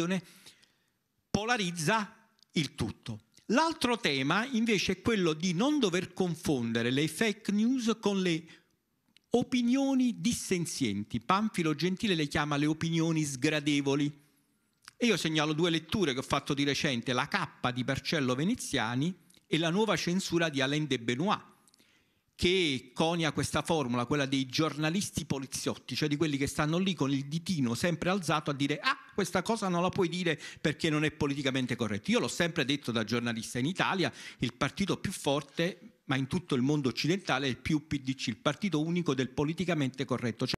situazione polarizza il tutto. L'altro tema invece è quello di non dover confondere le fake news con le opinioni dissenzienti. Panfilo Gentile le chiama le opinioni sgradevoli. E io segnalo due letture che ho fatto di recente, La cappa di Marcello Veneziani e La nuova censura di Alain de Benoit che conia questa formula, quella dei giornalisti poliziotti, cioè di quelli che stanno lì con il ditino sempre alzato a dire ah, questa cosa non la puoi dire perché non è politicamente corretto. Io l'ho sempre detto da giornalista in Italia, il partito più forte, ma in tutto il mondo occidentale, è il più PDC, il partito unico del politicamente corretto.